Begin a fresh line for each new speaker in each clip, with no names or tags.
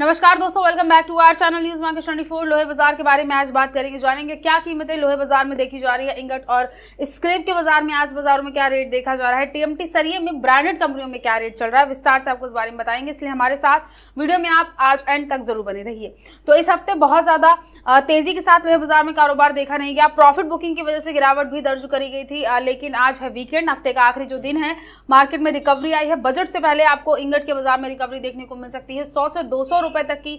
नमस्कार दोस्तों welcome back to our channel news market twenty four लोहे बाजार के बारे में आज बात करेंगे जानेंगे क्या कीमतें लोहे बाजार में देखी जा रही है इंगट और स्क्रेप के बाजार में आज बाजारों में क्या रेट देखा जा रहा है टीएमटी सरिये में ब्रांडेड कंपनियों में क्या रेट चल रहा है विस्तार से आपको इस बारे में बताएंगे इसलिए हमारे साथ वीडियो में आप आज एंड तक जरूर बने रहिए तो इस हफ्ते बहुत ज्यादा तेजी के साथ लोहे बाजार में कारोबार देखा नहीं गया प्रॉफिट बुकिंग की वजह से गिरावट भी दर्ज करी गई थी लेकिन आज है वीकेंड हफ्ते का आखिरी जो दिन है मार्केट में रिकवरी आई है बजट से पहले आपको इंगट के बाजार में रिकवरी देखने को मिल सकती है सौ से दो रुपए तक की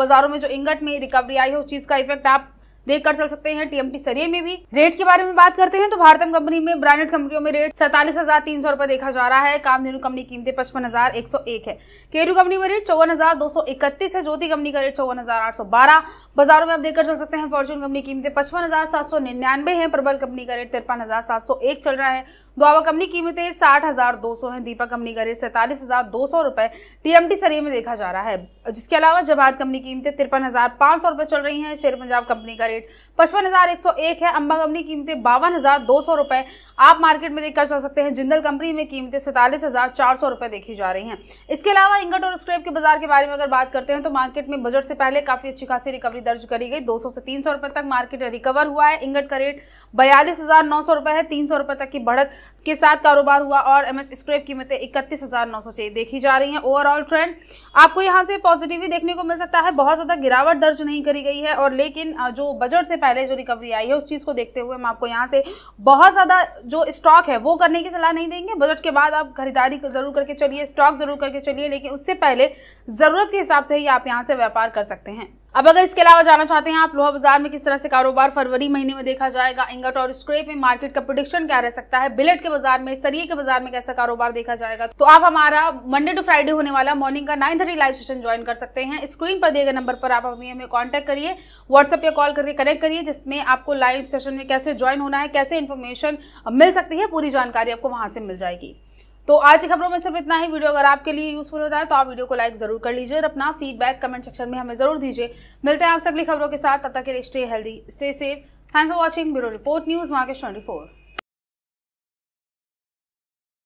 बाजारों में जो इंगट में रिकवरी आई है उस चीज़ का इफेक्ट आप देखकर चल सकते हैं टीएमटी सरिये में भी रेट के बारे में बात करते हैं तो भारतम कंपनी में ब्रांडेड कंपनियों में रेट सैतालीस हजार तीन सौ रुपए देखा जा रहा है कामधेनु कंपनी कीमतें पचपन हजार एक सौ एक है केरू कंपनी में रेट चौवन हजार दो सौ इकतीस है ज्योति कंपनी का रेट चौवन हजार आठ सौ बारह बाजारों में आप देखकर चल सकते हैं फॉर्चून कंपनी कीमतें पचपन हजार सात सौ निन्यानवे है प्रबल कंपनी का रेट तिरपन हजार सात सौ एक चल रहा है दुआबा कंपनी कीमतें साठ हजार दो सौ है दीपक कंपनी का रेट सैतालीस हजार दो सौ रुपए टीएमटी सरिये में देखा जा रहा है जिसके अलावा जबात कंपनी कीमतें तिरपन हजार पांच सौ रुपए चल रही है शेर पंजाब कंपनी का रेट रेट पचपन हज़ार एक सौ एक है अंबा कंपनी कीमतें बावन हज़ार दो सौ रुपए आप मार्केट में देखकर चल सकते हैं जिंदल कंपनी में कीमतें सैंतालीस हज़ार चार सौ रुपए देखी जा रही हैं इसके अलावा इंगट और स्क्रेप के बाजार के बारे में अगर बात करते हैं तो मार्केट में बजट से पहले काफ़ी अच्छी खासी रिकवरी दर्ज करी गई दो से तीन रुपए तक मार्केट रिकवर हुआ है इंगट का रेट बयालीस रुपए है तीन रुपए तक की बढ़त के साथ कारोबार हुआ और एम एस स्क्रैप कीमतें इकतीस हज़ार नौ सौ देखी जा रही हैं ओवरऑल ट्रेंड आपको यहाँ से पॉजिटिव ही देखने को मिल सकता है बहुत ज़्यादा गिरावट दर्ज नहीं करी गई है और लेकिन जो बजट से पहले जो रिकवरी आई है उस चीज़ को देखते हुए हम आपको यहाँ से बहुत ज़्यादा जो स्टॉक है वो करने की सलाह नहीं देंगे बजट के बाद आप खरीदारी ज़रूर करके चलिए स्टॉक ज़रूर करके चलिए लेकिन उससे पहले ज़रूरत के हिसाब से ही आप यहाँ से व्यापार कर सकते हैं अब अगर इसके अलावा जाना चाहते हैं आप लोहा बाजार में किस तरह से कारोबार फरवरी महीने में देखा जाएगा इंगट और स्क्रेप में मार्केट का प्रोडिक्शन क्या रह सकता है बिलेट के बाजार में सरिये के बाजार में कैसा कारोबार देखा जाएगा तो आप हमारा मंडे टू फ्राइडे होने वाला मॉर्निंग का nine thirty live session join कर सकते हैं स्क्रीन पर दिए गए नंबर पर आप हमें हमें कॉन्टेक्ट करिए व्हाट्सएप या कॉल करके कनेक्ट करिए जिसमें आपको लाइव सेशन में कैसे ज्वाइन होना है कैसे इन्फॉर्मेशन मिल सकती है पूरी जानकारी आपको वहां से मिल जाएगी तो आज की खबरों में सिर्फ इतना ही वीडियो अगर आपके लिए यूजफुल होता है तो आप वीडियो को लाइक जरूर कर लीजिए और अपना फीडबैक कमेंट सेक्शन में हमें जरूर दीजिए मिलते हैं आपसे अगली खबरों के साथ तब तक के लिए stay healthy stay safe thanks for watching bureau report news market twenty